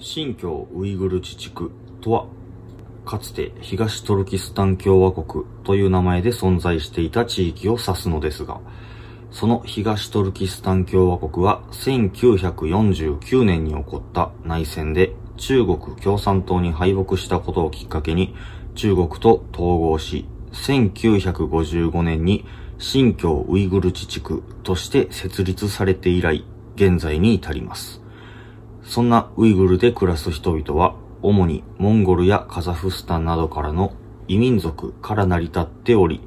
新疆ウイグル自治区とは、かつて東トルキスタン共和国という名前で存在していた地域を指すのですが、その東トルキスタン共和国は1949年に起こった内戦で中国共産党に敗北したことをきっかけに中国と統合し、1955年に新疆ウイグル自治区として設立されて以来、現在に至ります。そんなウイグルで暮らす人々は、主にモンゴルやカザフスタンなどからの異民族から成り立っており、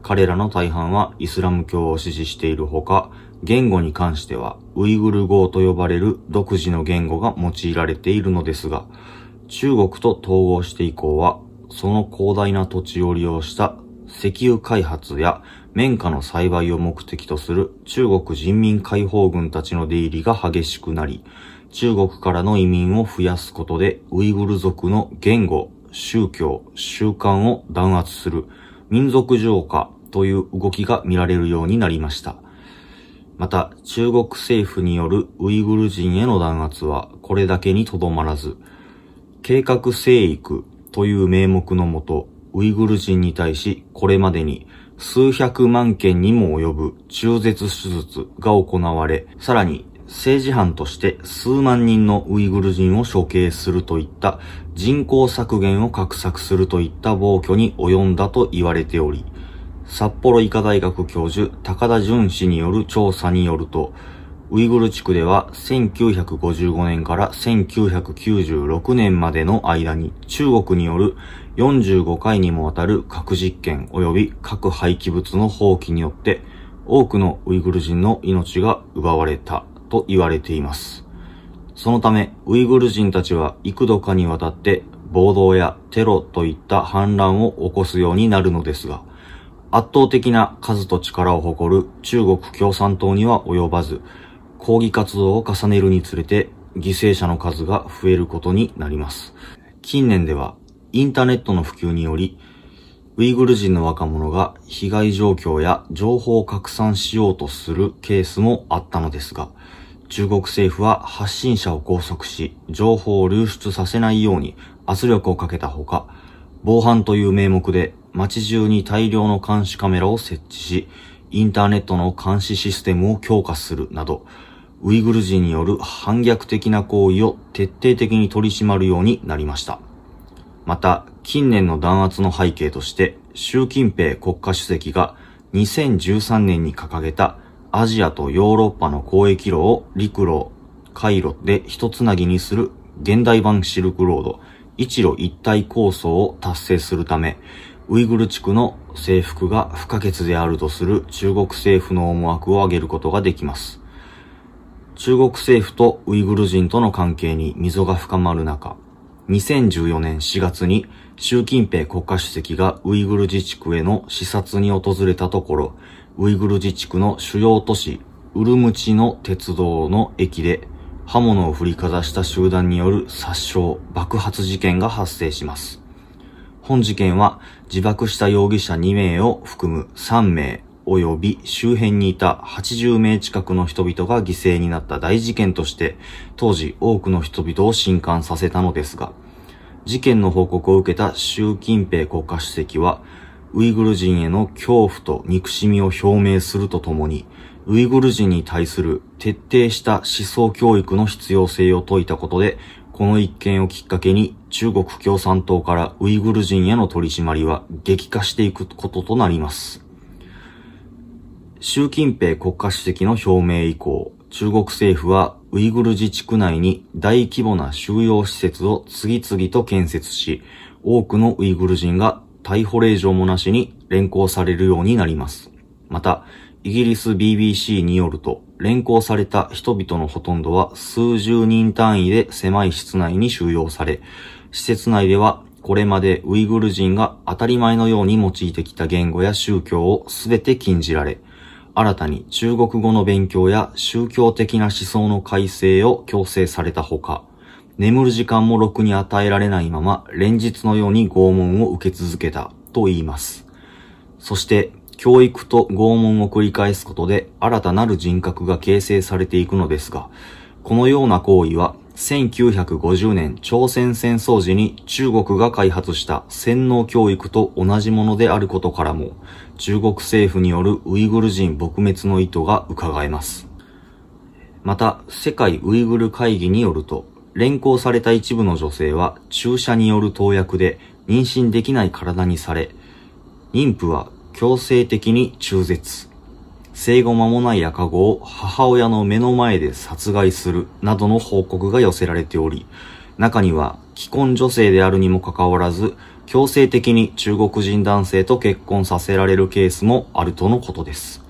彼らの大半はイスラム教を支持しているほか、言語に関してはウイグル語と呼ばれる独自の言語が用いられているのですが、中国と統合して以降は、その広大な土地を利用した石油開発や綿花の栽培を目的とする中国人民解放軍たちの出入りが激しくなり、中国からの移民を増やすことで、ウイグル族の言語、宗教、習慣を弾圧する民族浄化という動きが見られるようになりました。また、中国政府によるウイグル人への弾圧はこれだけにとどまらず、計画生育という名目のもと、ウイグル人に対しこれまでに数百万件にも及ぶ中絶手術が行われ、さらに政治犯として数万人のウイグル人を処刑するといった人口削減を画策するといった暴挙に及んだと言われており、札幌医科大学教授高田淳氏による調査によると、ウイグル地区では1955年から1996年までの間に中国による45回にもわたる核実験及び核廃棄物の放棄によって多くのウイグル人の命が奪われた。と言われています。そのため、ウイグル人たちは幾度かにわたって暴動やテロといった反乱を起こすようになるのですが、圧倒的な数と力を誇る中国共産党には及ばず、抗議活動を重ねるにつれて犠牲者の数が増えることになります。近年ではインターネットの普及により、ウイグル人の若者が被害状況や情報を拡散しようとするケースもあったのですが、中国政府は発信者を拘束し、情報を流出させないように圧力をかけたほか、防犯という名目で街中に大量の監視カメラを設置し、インターネットの監視システムを強化するなど、ウイグル人による反逆的な行為を徹底的に取り締まるようになりました。また、近年の弾圧の背景として、習近平国家主席が2013年に掲げたアジアとヨーロッパの交易路を陸路、回路で一つなぎにする現代版シルクロード、一路一体構想を達成するため、ウイグル地区の征服が不可欠であるとする中国政府の思惑を挙げることができます。中国政府とウイグル人との関係に溝が深まる中、2014年4月に習近平国家主席がウイグル自治区への視察に訪れたところ、ウイグル自治区の主要都市、ウルムチの鉄道の駅で、刃物を振りかざした集団による殺傷、爆発事件が発生します。本事件は自爆した容疑者2名を含む3名及び周辺にいた80名近くの人々が犠牲になった大事件として当時多くの人々を震撼させたのですが事件の報告を受けた習近平国家主席はウイグル人への恐怖と憎しみを表明するとともに、ウイグル人に対する徹底した思想教育の必要性を説いたことで、この一件をきっかけに中国共産党からウイグル人への取り締まりは激化していくこととなります。習近平国家主席の表明以降、中国政府はウイグル自治区内に大規模な収容施設を次々と建設し、多くのウイグル人が逮捕令状もなしに連行されるようになります。また、イギリス BBC によると、連行された人々のほとんどは数十人単位で狭い室内に収容され、施設内ではこれまでウイグル人が当たり前のように用いてきた言語や宗教を全て禁じられ、新たに中国語の勉強や宗教的な思想の改正を強制されたほか、眠る時間もろくに与えられないまま、連日のように拷問を受け続けたと言います。そして、教育と拷問を繰り返すことで新たなる人格が形成されていくのですが、このような行為は1950年朝鮮戦争時に中国が開発した洗脳教育と同じものであることからも、中国政府によるウイグル人撲滅の意図が伺えます。また、世界ウイグル会議によると、連行された一部の女性は注射による投薬で妊娠できない体にされ、妊婦は強制的に中絶。生後間もない赤子を母親の目の前で殺害するなどの報告が寄せられており、中には既婚女性であるにもかかわらず、強制的に中国人男性と結婚させられるケースもあるとのことです。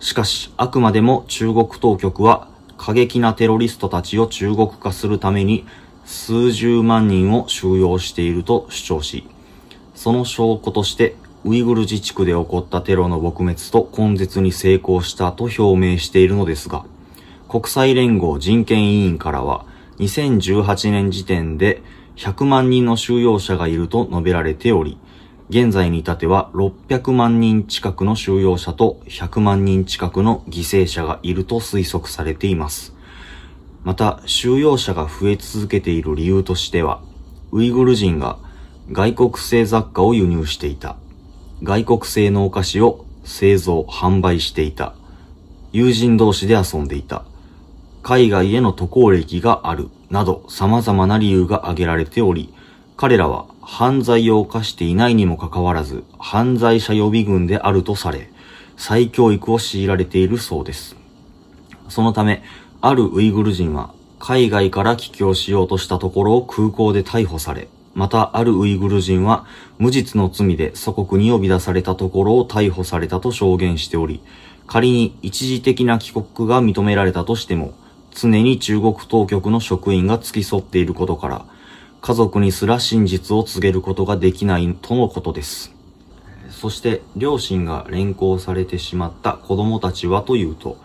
しかし、あくまでも中国当局は過激なテロリストたちを中国化するために数十万人を収容していると主張し、その証拠としてウイグル自治区で起こったテロの撲滅と根絶に成功したと表明しているのですが、国際連合人権委員からは2018年時点で100万人の収容者がいると述べられており、現在に至っては600万人近くの収容者と100万人近くの犠牲者がいると推測されています。また、収容者が増え続けている理由としては、ウイグル人が外国製雑貨を輸入していた、外国製のお菓子を製造、販売していた、友人同士で遊んでいた、海外への渡航歴がある、など様々な理由が挙げられており、彼らは犯罪を犯していないにもかかわらず、犯罪者予備軍であるとされ、再教育を強いられているそうです。そのため、あるウイグル人は、海外から帰郷しようとしたところを空港で逮捕され、またあるウイグル人は、無実の罪で祖国に呼び出されたところを逮捕されたと証言しており、仮に一時的な帰国が認められたとしても、常に中国当局の職員が付き添っていることから、家族にすら真実を告げることができないとのことです。そして、両親が連行されてしまった子供たちはというと、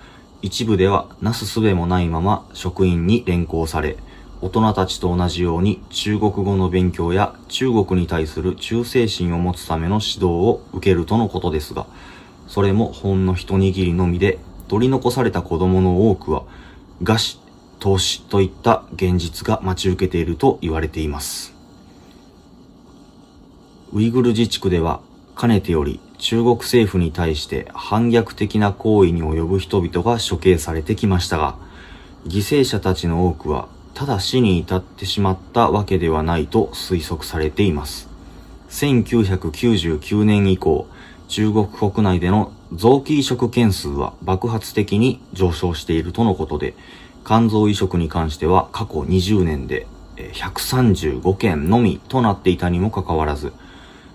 一部ではなすすべもないまま職員に連行され、大人たちと同じように中国語の勉強や中国に対する忠誠心を持つための指導を受けるとのことですが、それもほんの一握りのみで取り残された子供の多くは餓死、投資といった現実が待ち受けていると言われています。ウイグル自治区では、かねてより中国政府に対して反逆的な行為に及ぶ人々が処刑されてきましたが、犠牲者たちの多くは、ただ死に至ってしまったわけではないと推測されています。1999年以降、中国国内での臓器移植件数は爆発的に上昇しているとのことで、肝臓移植に関しては過去20年で135件のみとなっていたにもかかわらず、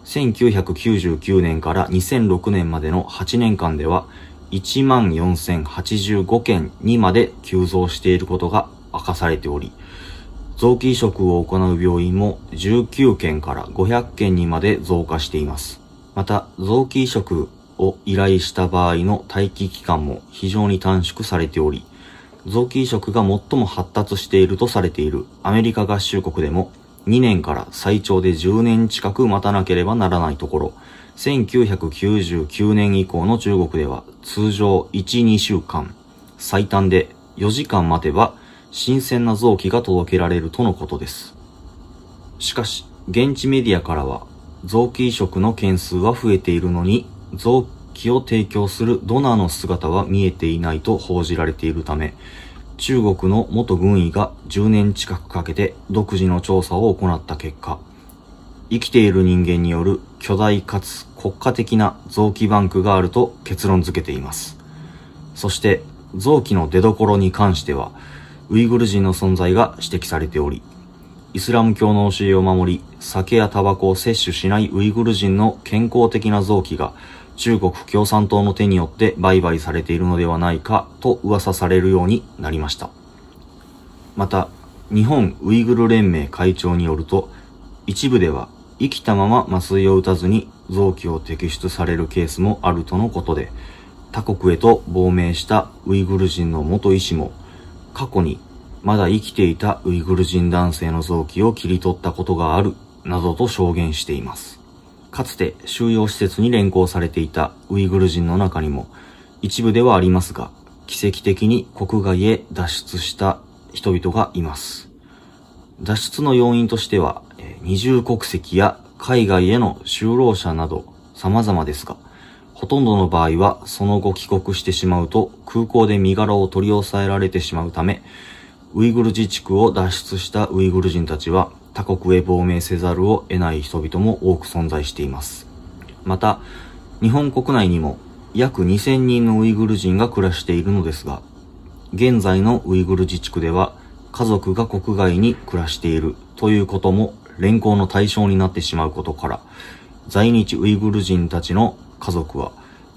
1999年から2006年までの8年間では14,085件にまで急増していることが明かされており、臓器移植を行う病院も19件から500件にまで増加しています。また、臓器移植を依頼した場合の待機期間も非常に短縮されており、臓器移植が最も発達しているとされているアメリカ合衆国でも2年から最長で10年近く待たなければならないところ、1999年以降の中国では通常1、2週間、最短で4時間待てば新鮮な臓器が届けられるとのことです。しかし、現地メディアからは臓器移植の件数は増えているのに、臓気を提供するドナーの姿は見えていないと報じられているため、中国の元軍医が10年近くかけて独自の調査を行った結果、生きている人間による巨大かつ国家的な臓器バンクがあると結論付けています。そして、臓器の出所に関しては、ウイグル人の存在が指摘されており、イスラム教の教えを守り、酒やタバコを摂取しないウイグル人の健康的な臓器が中国共産党の手によって売買されているのではないかと噂されるようになりました。また、日本ウイグル連盟会長によると、一部では生きたまま麻酔を打たずに臓器を摘出されるケースもあるとのことで、他国へと亡命したウイグル人の元医師も、過去にまだ生きていたウイグル人男性の臓器を切り取ったことがある、などと証言しています。かつて収容施設に連行されていたウイグル人の中にも、一部ではありますが、奇跡的に国外へ脱出した人々がいます。脱出の要因としては、二重国籍や海外への就労者など様々ですが、ほとんどの場合はその後帰国してしまうと空港で身柄を取り押さえられてしまうため、ウイグル自治区を脱出したウイグル人たちは他国へ亡命せざるを得ない人々も多く存在しています。また、日本国内にも約2000人のウイグル人が暮らしているのですが、現在のウイグル自治区では家族が国外に暮らしているということも連行の対象になってしまうことから、在日ウイグル人たちの家族は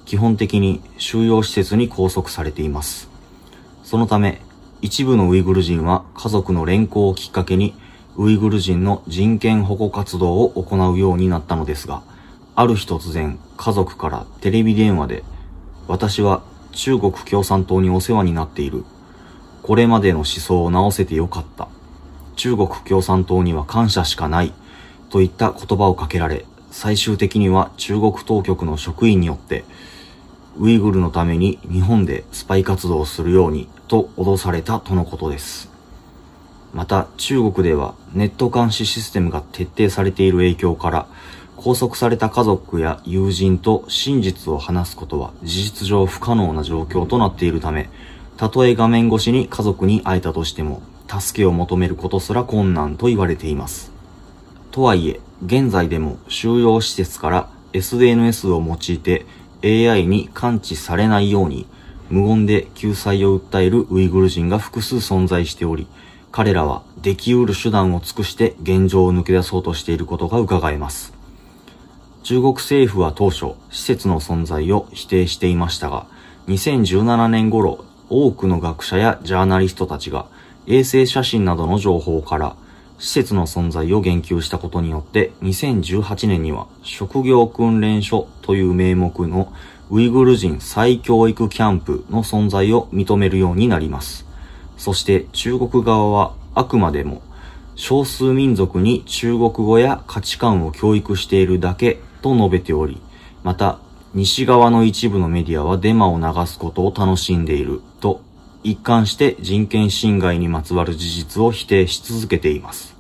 基本的に収容施設に拘束されています。そのため、一部のウイグル人は家族の連行をきっかけにウイグル人の人権保護活動を行うようになったのですが、ある日突然、家族からテレビ電話で、私は中国共産党にお世話になっている。これまでの思想を直せてよかった。中国共産党には感謝しかない。といった言葉をかけられ、最終的には中国当局の職員によって、ウイグルのために日本でスパイ活動をするようにと脅されたとのことです。また中国ではネット監視システムが徹底されている影響から拘束された家族や友人と真実を話すことは事実上不可能な状況となっているためたとえ画面越しに家族に会えたとしても助けを求めることすら困難と言われていますとはいえ現在でも収容施設から SNS を用いて AI に感知されないように無言で救済を訴えるウイグル人が複数存在しており彼らはできうる手段を尽くして現状を抜け出そうとしていることが伺えます。中国政府は当初、施設の存在を否定していましたが、2017年頃、多くの学者やジャーナリストたちが衛星写真などの情報から施設の存在を言及したことによって2018年には職業訓練所という名目のウイグル人再教育キャンプの存在を認めるようになります。そして中国側はあくまでも少数民族に中国語や価値観を教育しているだけと述べており、また西側の一部のメディアはデマを流すことを楽しんでいると一貫して人権侵害にまつわる事実を否定し続けています。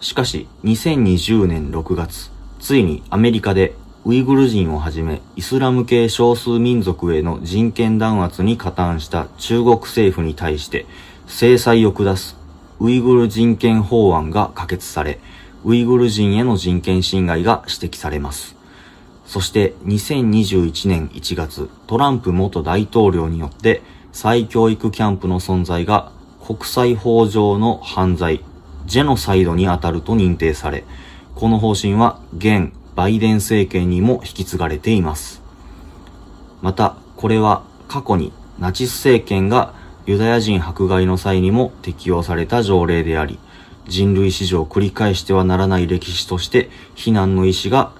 しかし2020年6月、ついにアメリカでウイグル人をはじめイスラム系少数民族への人権弾圧に加担した中国政府に対して制裁を下すウイグル人権法案が可決され、ウイグル人への人権侵害が指摘されます。そして2021年1月、トランプ元大統領によって再教育キャンプの存在が国際法上の犯罪、ジェノサイドに当たると認定され、この方針は現バイデン政権にも引き継がれています。また、これは過去にナチス政権がユダヤ人迫害の際にも適用された条例であり、人類史上繰り返してはならない歴史として非難の意思が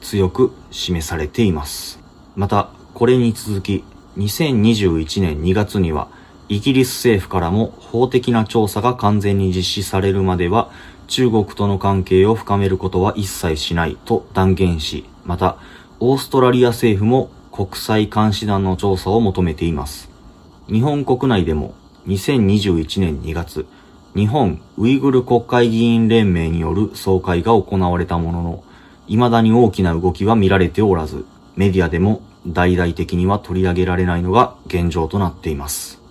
強く示されています。また、これに続き、2021年2月には、イギリス政府からも法的な調査が完全に実施されるまでは、中国との関係を深めることは一切しないと断言し、また、オーストラリア政府も国際監視団の調査を求めています。日本国内でも2021年2月、日本ウイグル国会議員連盟による総会が行われたものの、未だに大きな動きは見られておらず、メディアでも大々的には取り上げられないのが現状となっています。